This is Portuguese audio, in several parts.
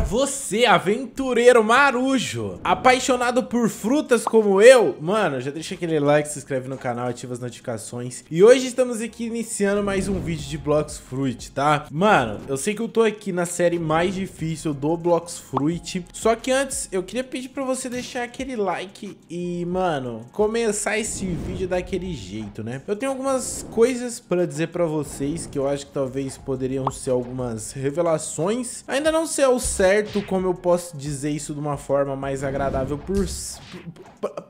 para você, aventureiro marujo, apaixonado por frutas como eu, mano, já deixa aquele like, se inscreve no canal, ativa as notificações. E hoje estamos aqui iniciando mais um vídeo de Blocks Fruit, tá? Mano, eu sei que eu tô aqui na série mais difícil do Blocks Fruit, só que antes eu queria pedir para você deixar aquele like e, mano, começar esse vídeo daquele jeito, né? Eu tenho algumas coisas para dizer para vocês que eu acho que talvez poderiam ser algumas revelações. Ainda não sei ao certo certo como eu posso dizer isso de uma forma mais agradável por,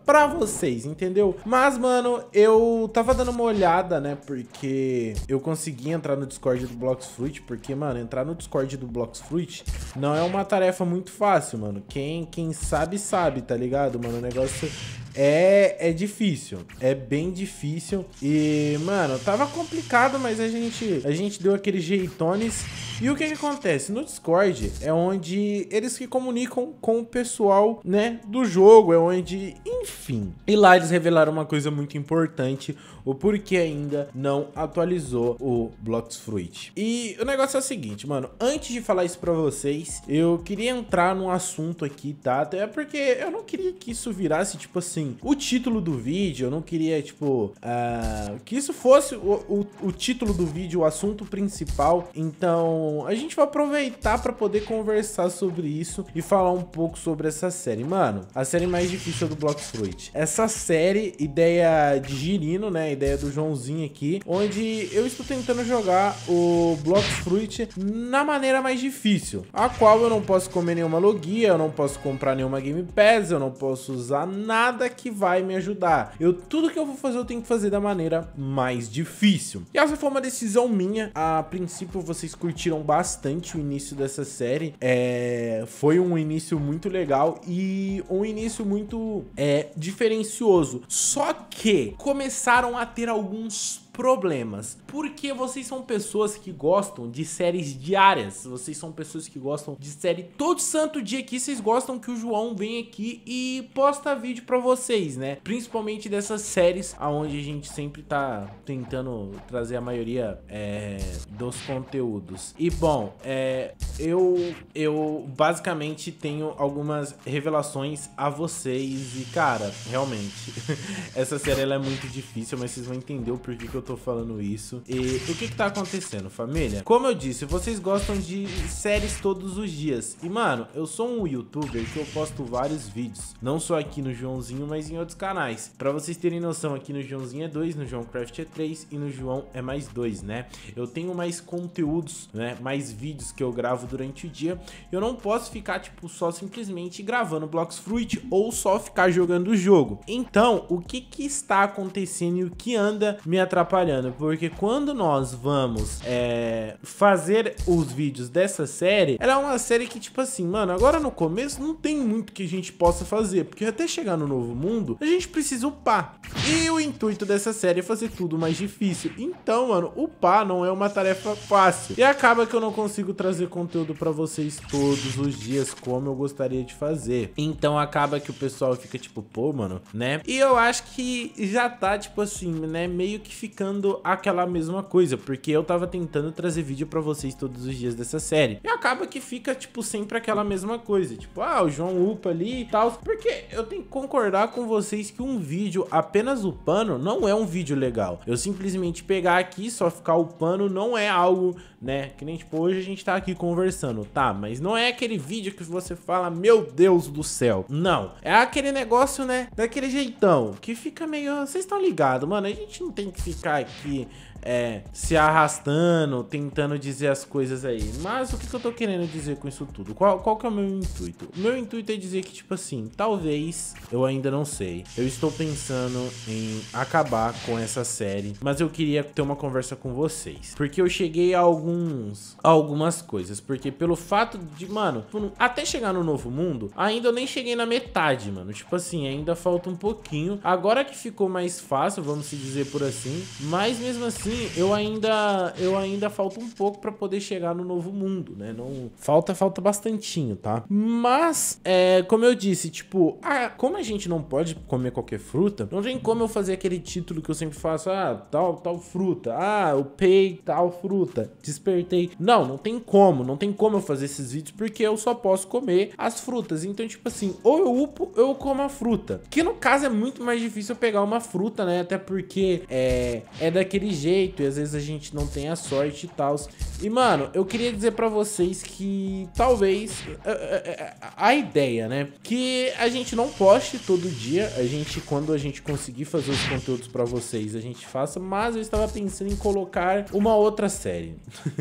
pra vocês, entendeu? Mas, mano, eu tava dando uma olhada, né? Porque eu consegui entrar no Discord do Blocks Fruit, porque, mano, entrar no Discord do Blocks Fruit não é uma tarefa muito fácil, mano. Quem, quem sabe, sabe, tá ligado, mano? O negócio é, é difícil. É bem difícil. E, mano, tava complicado, mas a gente, a gente deu aqueles jeitones. E o que, que acontece? No Discord é onde eles se comunicam com o pessoal, né, do jogo. É onde, enfim. E lá eles revelaram uma coisa muito importante: o porquê ainda não atualizou o Blocks Fruit. E o negócio é o seguinte, mano. Antes de falar isso pra vocês, eu queria entrar num assunto aqui, tá? Até porque eu não queria que isso virasse, tipo assim assim, o título do vídeo, eu não queria, tipo, uh, que isso fosse o, o, o, título do vídeo, o assunto principal. Então, a gente vai aproveitar para poder conversar sobre isso e falar um pouco sobre essa série. Mano, a série mais difícil é do Block Fruit. Essa série, ideia de Girino, né? Ideia do Joãozinho aqui, onde eu estou tentando jogar o Block Fruit na maneira mais difícil, a qual eu não posso comer nenhuma logia, eu não posso comprar nenhuma Game Pass, eu não posso usar nada que vai me ajudar. Eu tudo que eu vou fazer eu tenho que fazer da maneira mais difícil. E essa foi uma decisão minha. A princípio vocês curtiram bastante o início dessa série. É, foi um início muito legal e um início muito é, diferencioso. Só que começaram a ter alguns problemas. Porque vocês são pessoas que gostam de séries diárias, vocês são pessoas que gostam de série todo santo dia aqui, vocês gostam que o João vem aqui e posta vídeo para vocês, né? Principalmente dessas séries aonde a gente sempre tá tentando trazer a maioria é, dos conteúdos. E bom, é, eu, eu basicamente tenho algumas revelações a vocês. E, cara, realmente, essa série ela é muito difícil, mas vocês vão entender o porquê que eu tô falando isso. E o que que tá acontecendo, família? Como eu disse, vocês gostam de séries todos os dias. E, mano, eu sou um youtuber que eu posto vários vídeos. Não só aqui no Joãozinho, mas em outros canais. Pra vocês terem noção, aqui no Joãozinho é 2, no João Craft é 3 e no João é mais 2, né? Eu tenho mais conteúdos, né? Mais vídeos que eu gravo durante o dia. Eu não posso ficar, tipo, só simplesmente gravando Blocks Fruit ou só ficar jogando o jogo. Então, o que que está acontecendo e o que anda me atrapalhando? Porque quando nós vamos é, fazer os vídeos dessa série, ela é uma série que, tipo assim, mano, agora no começo não tem muito que a gente possa fazer, porque até chegar no novo mundo, a gente precisa upar. E o intuito dessa série é fazer tudo mais difícil. Então, mano, upar não é uma tarefa fácil. E acaba que eu não consigo trazer conteúdo pra vocês todos os dias como eu gostaria de fazer. Então acaba que o pessoal fica tipo, pô, mano, né? E eu acho que já tá, tipo assim, né? Meio que ficando aquela mesma coisa. Porque eu tava tentando trazer vídeo pra vocês todos os dias dessa série. E acaba que fica, tipo, sempre aquela mesma coisa. Tipo, ah, o João upa ali e tal. Porque eu tenho que concordar com vocês que um vídeo apenas apenas upando não é um vídeo legal. Eu simplesmente pegar aqui, só ficar upando não é algo, né? Que nem tipo, hoje a gente tá aqui conversando, tá? Mas não é aquele vídeo que você fala, meu Deus do céu. Não. É aquele negócio, né? Daquele jeitão, que fica meio. Vocês estão ligados, mano. A gente não tem que ficar aqui é, se arrastando, tentando dizer as coisas aí. Mas o que, que, eu tô querendo dizer com isso tudo? Qual, qual que é o meu intuito? O meu intuito é dizer que, tipo assim, talvez, eu ainda não sei. Eu estou pensando em acabar com essa série, mas eu queria ter uma conversa com vocês, porque eu cheguei a alguns a algumas coisas, porque pelo fato de, mano, até chegar no novo mundo, ainda eu nem cheguei na metade, mano. Tipo assim, ainda falta um pouquinho. Agora que ficou mais fácil, vamos se dizer por assim, mas mesmo assim, eu ainda eu ainda falta um pouco para poder chegar no novo mundo, né? Não falta falta bastantinho, tá? Mas é, como eu disse, tipo, a, como a gente não pode comer qualquer fruta, não tem tem como eu fazer aquele título que eu sempre faço, ah, tal, tal fruta, ah, eu pei tal fruta, despertei. Não, não tem como, não tem como eu fazer esses vídeos porque eu só posso comer as frutas. Então, tipo assim, ou eu upo, ou eu como a fruta. Que no caso é muito mais difícil eu pegar uma fruta, né? Até porque é, é daquele jeito e às vezes a gente não tem a sorte e tal. E, mano, eu queria dizer pra vocês que talvez a, eh, a, eh, eh, a ideia, né? Que a gente não poste todo dia, a gente, quando a gente conseguir conseguir fazer os conteúdos para vocês, a gente faça, mas eu estava pensando em colocar uma outra série.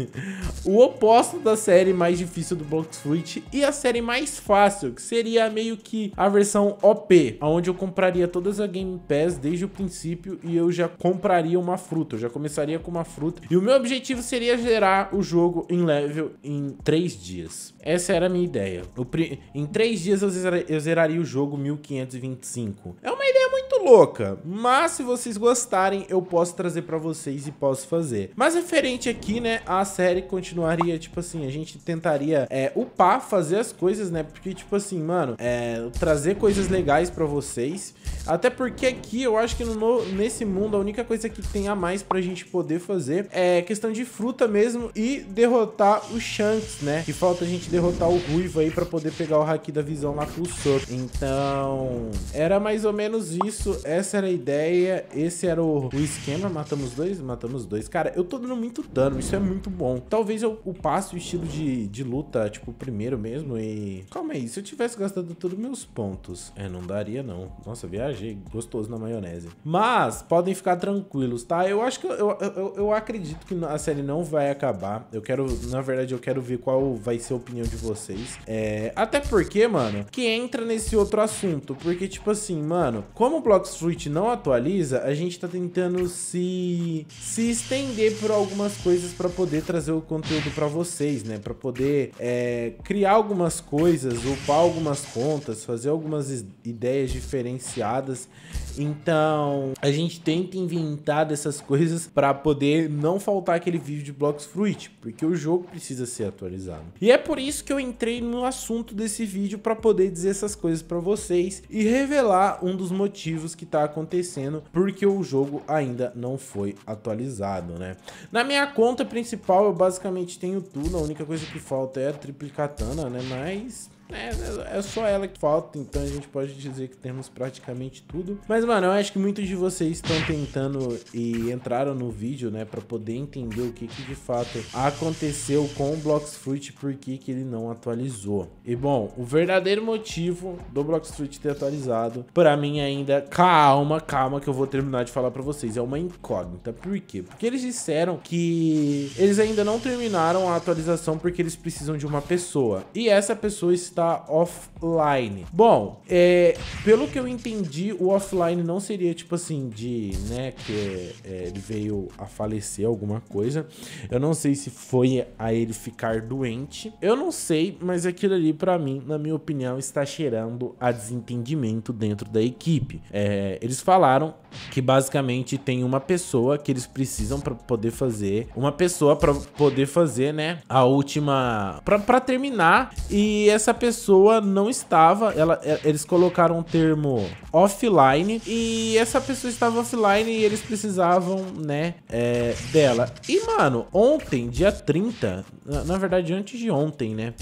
o oposto da série mais difícil do Blox Fruit e a série mais fácil, que seria meio que a versão OP, onde eu compraria todas as Game Pass desde o princípio e eu já compraria uma fruta, eu já começaria com uma fruta. E o meu objetivo seria gerar o jogo em level em 3 dias. Essa era a minha ideia. Em 3 dias eu, eu zeraria o jogo 1525. É uma ideia louca, mas se vocês gostarem, eu posso trazer para vocês e posso fazer. Mas referente é aqui, né, a série continuaria, tipo assim, a gente tentaria é, upar, fazer as coisas, né, porque, tipo assim, mano, é, trazer coisas legais para vocês, até porque aqui, eu acho que no, nesse mundo, a única coisa que tem a mais pra gente poder fazer é questão de fruta mesmo e derrotar o Shanks, né, que falta a gente derrotar o Ruivo aí para poder pegar o Haki da Visão lá com Sop. Então, era mais ou menos isso essa era a ideia, esse era o, o esquema. Matamos dois, matamos dois. Cara, eu tô dando muito dano, isso é muito bom. Talvez eu, eu passe o estilo de, de luta, tipo, primeiro mesmo e... Calma aí, se eu tivesse gastado todos meus pontos... É, não daria não. Nossa, viajei gostoso na maionese. Mas, podem ficar tranquilos, tá? Eu acho que... Eu, eu, eu acredito que a série não vai acabar. Eu quero... Na verdade, eu quero ver qual vai ser a opinião de vocês. É... Até porque, mano, que entra nesse outro assunto. Porque, tipo assim, mano, como o Block Xbox Switch não atualiza, a gente tá tentando se se estender por algumas coisas para poder trazer o conteúdo para vocês, né? Para poder é, criar algumas coisas, upar algumas contas, fazer algumas ideias diferenciadas então, a gente tenta inventar dessas coisas para poder não faltar aquele vídeo de Blocks Fruit, porque o jogo precisa ser atualizado. E é por isso que eu entrei no assunto desse vídeo para poder dizer essas coisas para vocês e revelar um dos motivos que tá acontecendo porque o jogo ainda não foi atualizado, né? Na minha conta principal eu basicamente tenho tudo, a única coisa que falta é a Triplicatana, né? Mas é, é, é só ela que falta, então a gente pode dizer que temos praticamente tudo. Mas, mano, eu acho que muitos de vocês estão tentando e entraram no vídeo, né, pra poder entender o que, que de fato aconteceu com o Fruit e por que, que ele não atualizou. E, bom, o verdadeiro motivo do Fruit ter atualizado, pra mim ainda, calma, calma, que eu vou terminar de falar pra vocês, é uma incógnita. Por quê? Porque eles disseram que eles ainda não terminaram a atualização porque eles precisam de uma pessoa. E essa pessoa está está offline. Bom, é, pelo que eu entendi, o offline não seria tipo assim de, né, que é, ele veio a falecer alguma coisa. Eu não sei se foi a ele ficar doente. Eu não sei, mas aquilo ali para mim, na minha opinião, está cheirando a desentendimento dentro da equipe. É, eles falaram que basicamente tem uma pessoa que eles precisam para poder fazer, uma pessoa para poder fazer, né, a última para terminar e essa pessoa pessoa não estava, ela, é, eles colocaram o um termo offline e essa pessoa estava offline e eles precisavam, né, é, dela. E, mano, ontem, dia 30, na, na verdade, antes de ontem, né?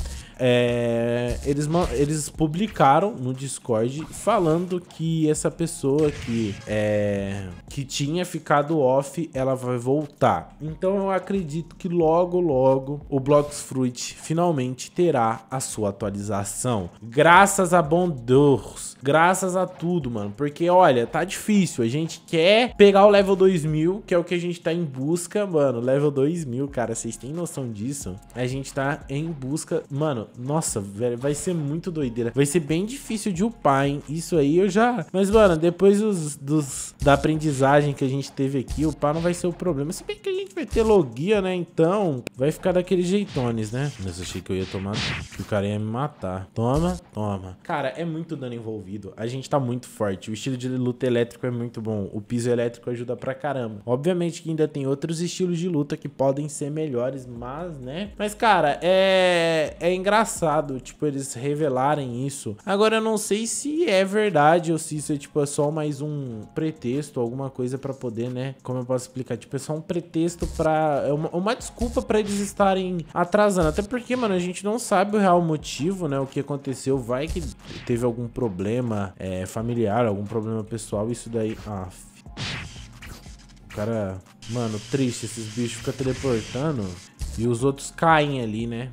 É, eles, eles publicaram no Discord falando que essa pessoa que, é, que tinha ficado off, ela vai voltar. Então eu acredito que logo, logo o Fruit finalmente terá a sua atualização. Graças a bom Deus, graças a tudo, mano. Porque olha, tá difícil. A gente quer pegar o level 2000, que é o que a gente tá em busca, mano. Level 2000, cara, vocês têm noção disso? A gente tá em busca, mano nossa, velho, vai ser muito doideira. Vai ser bem difícil de upar, hein? Isso aí eu já... Mas, mano, depois dos, dos, da aprendizagem que a gente teve aqui, upar não vai ser o problema. Se bem que a gente vai ter logia, né? Então, vai ficar daqueles jeitones, né? Mas achei que eu ia tomar... Que o cara ia me matar. Toma, toma. Cara, é muito dano envolvido. A gente tá muito forte. O estilo de luta elétrico é muito bom. O piso elétrico ajuda pra caramba. Obviamente que ainda tem outros estilos de luta que podem ser melhores, mas, né? Mas, cara, é... É engraçado engraçado, tipo, eles revelarem isso. Agora, eu não sei se é verdade ou se isso é, tipo, é só mais um pretexto, alguma coisa para poder, né? Como eu posso explicar? Tipo, é só um pretexto pra... É uma, uma desculpa para eles estarem atrasando. Até porque, mano, a gente não sabe o real motivo, né? O que aconteceu. Vai que teve algum problema é, familiar, algum problema pessoal. Isso daí... Ah, f... O cara... Mano, triste. Esses bichos ficam teleportando... E os outros caem ali, né?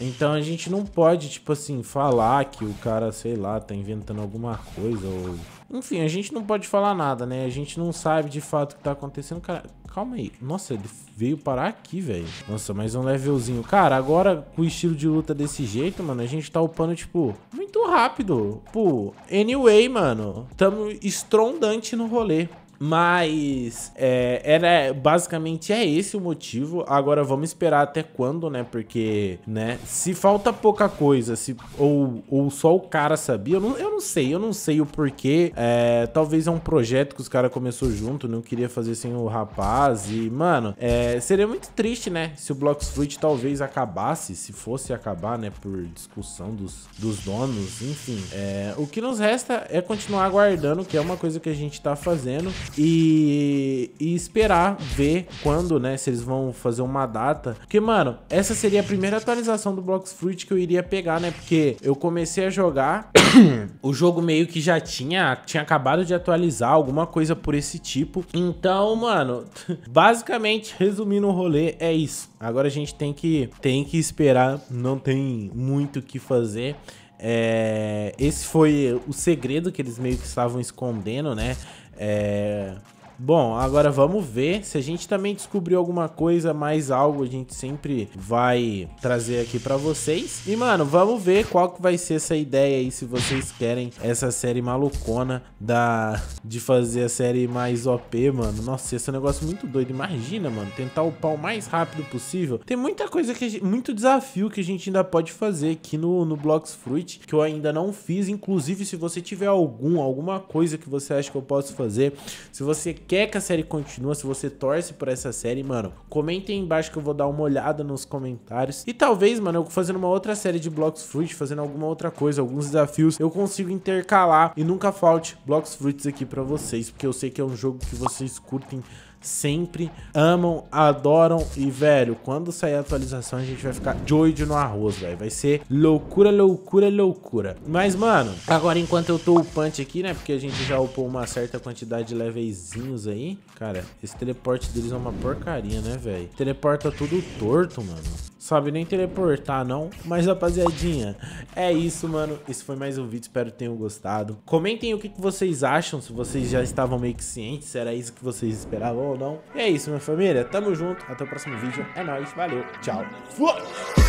Então a gente não pode, tipo assim, falar que o cara, sei lá, tá inventando alguma coisa ou. Enfim, a gente não pode falar nada, né? A gente não sabe de fato o que tá acontecendo. Cara, calma aí. Nossa, ele veio parar aqui, velho. Nossa, mais um levelzinho. Cara, agora com o estilo de luta desse jeito, mano, a gente tá upando, tipo, muito rápido. Pô, anyway, mano, tamo estrondante no rolê. Mas é, era basicamente é esse o motivo. Agora vamos esperar até quando, né? Porque, né? Se falta pouca coisa, se ou, ou só o cara sabia, eu não, eu não sei, eu não sei o porquê. É, talvez é um projeto que os caras começou junto, não queria fazer sem o rapaz. E, mano, é, seria muito triste, né? Se o Blox Fruit talvez acabasse, se fosse acabar, né? Por discussão dos, dos donos, enfim. É, o que nos resta é continuar aguardando, que é uma coisa que a gente tá fazendo. E, e esperar ver quando, né, se eles vão fazer uma data. Porque, mano, essa seria a primeira atualização do Blox Fruit que eu iria pegar, né? Porque eu comecei a jogar, o jogo meio que já tinha, tinha acabado de atualizar, alguma coisa por esse tipo. Então, mano, basicamente, resumindo o rolê, é isso. Agora a gente tem que, tem que esperar, não tem muito o que fazer. É, esse foi o segredo que eles meio que estavam escondendo, né? É, Bom, agora vamos ver se a gente também descobriu alguma coisa, mais algo, a gente sempre vai trazer aqui para vocês. E, mano, vamos ver qual que vai ser essa ideia aí, se vocês querem essa série malucona da... de fazer a série mais OP, mano. Nossa, esse é um negócio muito doido, imagina, mano, tentar upar o mais rápido possível. Tem muita coisa, que gente... muito desafio que a gente ainda pode fazer aqui no, no Blocks Fruit, que eu ainda não fiz. Inclusive, se você tiver algum, alguma coisa que você acha que eu posso fazer, se você quer que a série continue, se você torce por essa série, mano, comentem aí embaixo que eu vou dar uma olhada nos comentários. E talvez, mano, eu fazendo uma outra série de Blocks Fruit, fazendo alguma outra coisa, alguns desafios, eu consigo intercalar e nunca falte Blocks Fruits aqui pra vocês, porque eu sei que é um jogo que vocês curtem sempre amam, adoram e, velho, quando sair a atualização a gente vai ficar doido no arroz, velho. Vai ser loucura, loucura, loucura. Mas, mano, agora enquanto eu tô upante aqui, né, porque a gente já upou uma certa quantidade de levezinhos aí, cara, esse teleporte deles é uma porcaria, né, velho? Teleporta tudo torto, mano sabe nem teleportar, não. Mas, rapaziadinha, é isso, mano. Esse foi mais um vídeo, espero que tenham gostado. Comentem o que, que vocês acham, se vocês já estavam meio que cientes, se era isso que vocês esperavam ou não. E é isso, minha família. Tamo junto, até o próximo vídeo. É nóis, valeu, tchau. Fua!